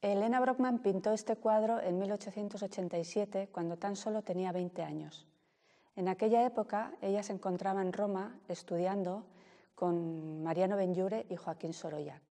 Elena Brockman pintó este cuadro en 1887, cuando tan solo tenía 20 años. En aquella época ella se encontraba en Roma estudiando con Mariano Benjure y Joaquín Sorolla.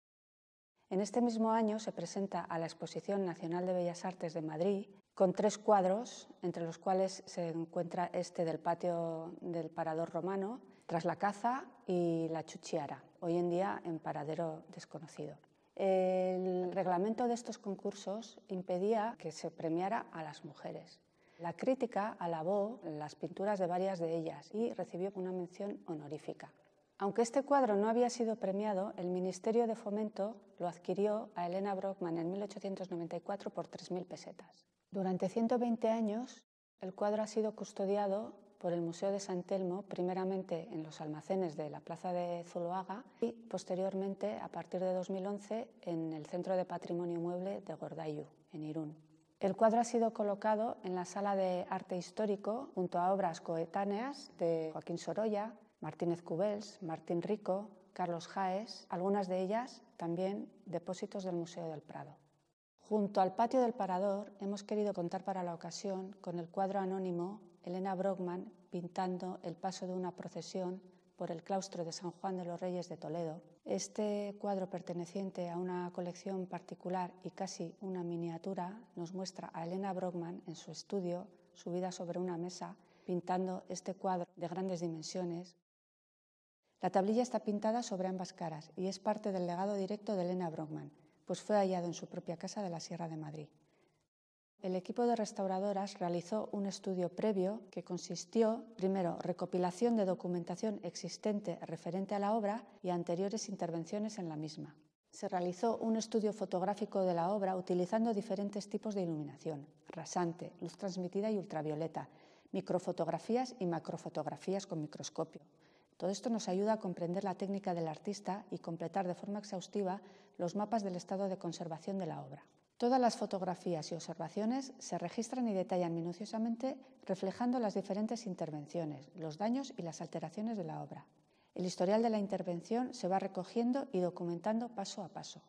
En este mismo año se presenta a la Exposición Nacional de Bellas Artes de Madrid con tres cuadros, entre los cuales se encuentra este del patio del Parador Romano, Tras la caza y La Chuchiara, hoy en día en paradero desconocido. El reglamento de estos concursos impedía que se premiara a las mujeres. La crítica alabó las pinturas de varias de ellas y recibió una mención honorífica. Aunque este cuadro no había sido premiado, el Ministerio de Fomento lo adquirió a Elena Brockman en 1894 por 3.000 pesetas. Durante 120 años, el cuadro ha sido custodiado por el Museo de San Telmo, primeramente en los almacenes de la Plaza de Zuloaga y posteriormente, a partir de 2011, en el Centro de Patrimonio Mueble de Gordayu, en Irún. El cuadro ha sido colocado en la Sala de Arte Histórico junto a obras coetáneas de Joaquín Sorolla, Martínez Cubels, Martín Rico, Carlos Jaes, algunas de ellas también depósitos del Museo del Prado. Junto al patio del Parador hemos querido contar para la ocasión con el cuadro anónimo Elena Brockman pintando el paso de una procesión por el claustro de San Juan de los Reyes de Toledo. Este cuadro perteneciente a una colección particular y casi una miniatura nos muestra a Elena Brockman en su estudio, subida sobre una mesa, pintando este cuadro de grandes dimensiones. La tablilla está pintada sobre ambas caras y es parte del legado directo de Elena Brockman, pues fue hallado en su propia casa de la Sierra de Madrid el equipo de restauradoras realizó un estudio previo que consistió, primero, recopilación de documentación existente referente a la obra y anteriores intervenciones en la misma. Se realizó un estudio fotográfico de la obra utilizando diferentes tipos de iluminación, rasante, luz transmitida y ultravioleta, microfotografías y macrofotografías con microscopio. Todo esto nos ayuda a comprender la técnica del artista y completar de forma exhaustiva los mapas del estado de conservación de la obra. Todas las fotografías y observaciones se registran y detallan minuciosamente reflejando las diferentes intervenciones, los daños y las alteraciones de la obra. El historial de la intervención se va recogiendo y documentando paso a paso.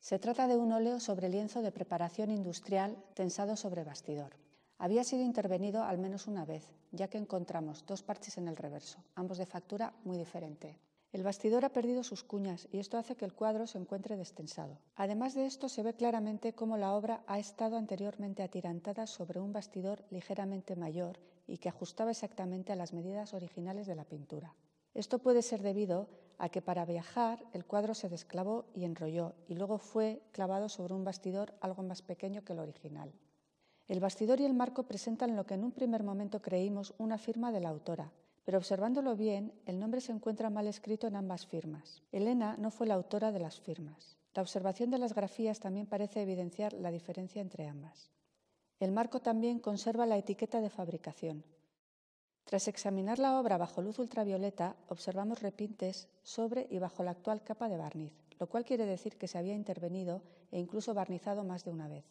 Se trata de un óleo sobre lienzo de preparación industrial tensado sobre bastidor. Había sido intervenido al menos una vez, ya que encontramos dos parches en el reverso, ambos de factura muy diferente. El bastidor ha perdido sus cuñas y esto hace que el cuadro se encuentre destensado. Además de esto, se ve claramente cómo la obra ha estado anteriormente atirantada sobre un bastidor ligeramente mayor y que ajustaba exactamente a las medidas originales de la pintura. Esto puede ser debido a que para viajar el cuadro se desclavó y enrolló y luego fue clavado sobre un bastidor algo más pequeño que el original. El bastidor y el marco presentan lo que en un primer momento creímos una firma de la autora, pero observándolo bien, el nombre se encuentra mal escrito en ambas firmas. Elena no fue la autora de las firmas. La observación de las grafías también parece evidenciar la diferencia entre ambas. El marco también conserva la etiqueta de fabricación. Tras examinar la obra bajo luz ultravioleta, observamos repintes sobre y bajo la actual capa de barniz, lo cual quiere decir que se había intervenido e incluso barnizado más de una vez.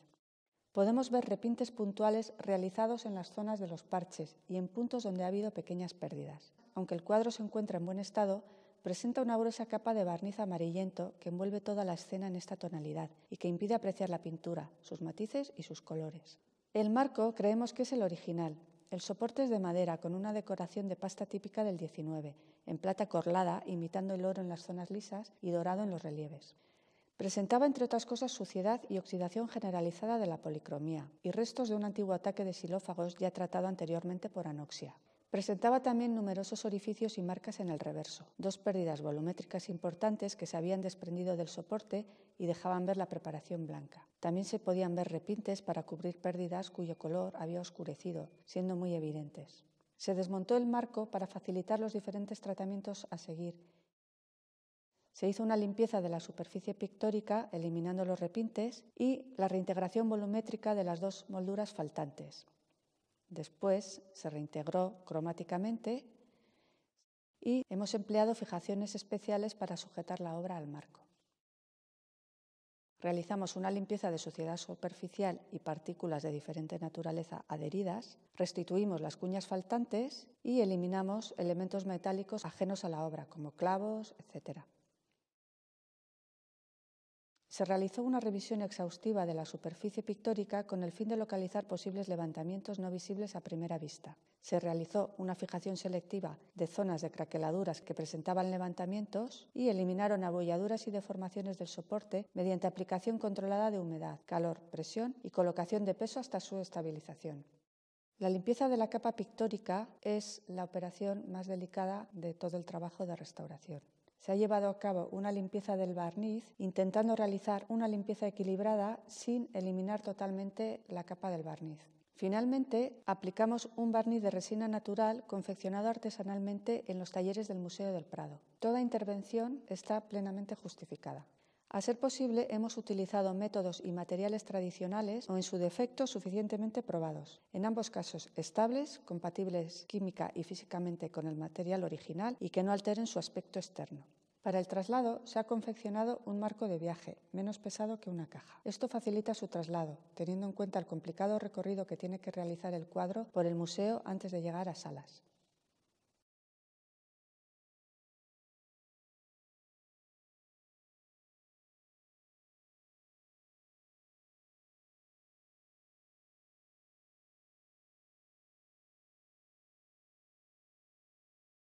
Podemos ver repintes puntuales realizados en las zonas de los parches y en puntos donde ha habido pequeñas pérdidas. Aunque el cuadro se encuentra en buen estado, presenta una gruesa capa de barniz amarillento que envuelve toda la escena en esta tonalidad y que impide apreciar la pintura, sus matices y sus colores. El marco creemos que es el original. El soporte es de madera con una decoración de pasta típica del XIX, en plata corlada imitando el oro en las zonas lisas y dorado en los relieves. Presentaba, entre otras cosas, suciedad y oxidación generalizada de la policromía y restos de un antiguo ataque de xilófagos ya tratado anteriormente por anoxia. Presentaba también numerosos orificios y marcas en el reverso, dos pérdidas volumétricas importantes que se habían desprendido del soporte y dejaban ver la preparación blanca. También se podían ver repintes para cubrir pérdidas cuyo color había oscurecido, siendo muy evidentes. Se desmontó el marco para facilitar los diferentes tratamientos a seguir se hizo una limpieza de la superficie pictórica eliminando los repintes y la reintegración volumétrica de las dos molduras faltantes. Después se reintegró cromáticamente y hemos empleado fijaciones especiales para sujetar la obra al marco. Realizamos una limpieza de suciedad superficial y partículas de diferente naturaleza adheridas, restituimos las cuñas faltantes y eliminamos elementos metálicos ajenos a la obra, como clavos, etc. Se realizó una revisión exhaustiva de la superficie pictórica con el fin de localizar posibles levantamientos no visibles a primera vista. Se realizó una fijación selectiva de zonas de craqueladuras que presentaban levantamientos y eliminaron abolladuras y deformaciones del soporte mediante aplicación controlada de humedad, calor, presión y colocación de peso hasta su estabilización. La limpieza de la capa pictórica es la operación más delicada de todo el trabajo de restauración se ha llevado a cabo una limpieza del barniz intentando realizar una limpieza equilibrada sin eliminar totalmente la capa del barniz. Finalmente, aplicamos un barniz de resina natural confeccionado artesanalmente en los talleres del Museo del Prado. Toda intervención está plenamente justificada. A ser posible, hemos utilizado métodos y materiales tradicionales o, en su defecto, suficientemente probados. En ambos casos, estables, compatibles química y físicamente con el material original y que no alteren su aspecto externo. Para el traslado se ha confeccionado un marco de viaje, menos pesado que una caja. Esto facilita su traslado, teniendo en cuenta el complicado recorrido que tiene que realizar el cuadro por el museo antes de llegar a Salas.